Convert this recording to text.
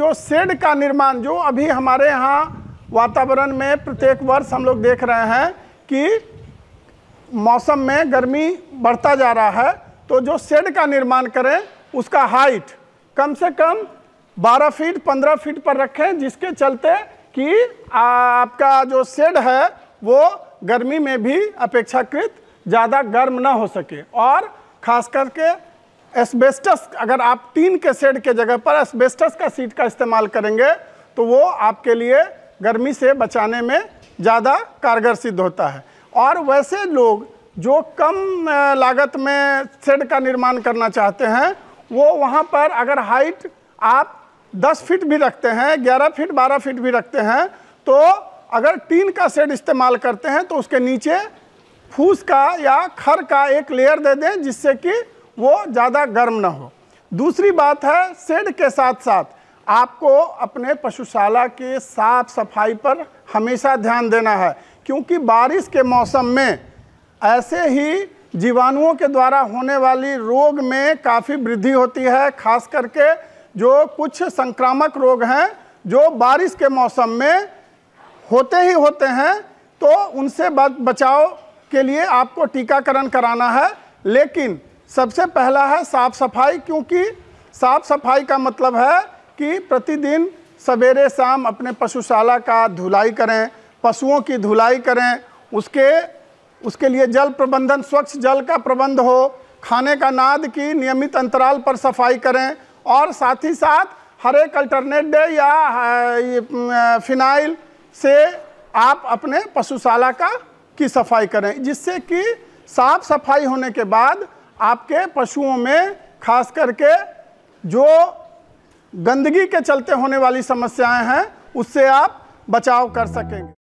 जो शेड का निर्माण जो अभी हमारे यहाँ वातावरण में प्रत्येक वर्ष हम लोग देख रहे हैं कि मौसम में गर्मी बढ़ता जा रहा है तो जो शेड का निर्माण करें उसका हाइट कम से कम 12 फीट 15 फीट पर रखें जिसके चलते कि आपका जो शेड है वो गर्मी में भी अपेक्षाकृत ज़्यादा गर्म ना हो सके और ख़ास करके एस्बेस्टस अगर आप टीन के सेड के जगह पर एस्बेस्टस का सीट का इस्तेमाल करेंगे तो वो आपके लिए गर्मी से बचाने में ज़्यादा कारगर सिद्ध होता है और वैसे लोग जो कम लागत में सेड का निर्माण करना चाहते हैं वो वहाँ पर अगर हाइट आप 10 फीट भी रखते हैं 11 फीट 12 फीट भी रखते हैं तो अगर टीन का सेड इस्तेमाल करते हैं तो उसके नीचे फूस का या खर का एक लेयर दे दें जिससे कि वो ज़्यादा गर्म ना हो दूसरी बात है शेड के साथ साथ आपको अपने पशुशाला के साफ सफाई पर हमेशा ध्यान देना है क्योंकि बारिश के मौसम में ऐसे ही जीवाणुओं के द्वारा होने वाली रोग में काफ़ी वृद्धि होती है खास करके जो कुछ संक्रामक रोग हैं जो बारिश के मौसम में होते ही होते हैं तो उनसे बचाव के लिए आपको टीकाकरण कराना है लेकिन सबसे पहला है साफ़ सफाई क्योंकि साफ़ सफाई का मतलब है कि प्रतिदिन सवेरे शाम अपने पशुशाला का धुलाई करें पशुओं की धुलाई करें उसके उसके लिए जल प्रबंधन स्वच्छ जल का प्रबंध हो खाने का नाद की नियमित अंतराल पर सफाई करें और साथ ही साथ हर एक अल्टरनेट डे या फिनाइल से आप अपने पशुशाला का की सफाई करें जिससे कि साफ़ सफाई होने के बाद आपके पशुओं में खास करके जो गंदगी के चलते होने वाली समस्याएं हैं उससे आप बचाव कर सकेंगे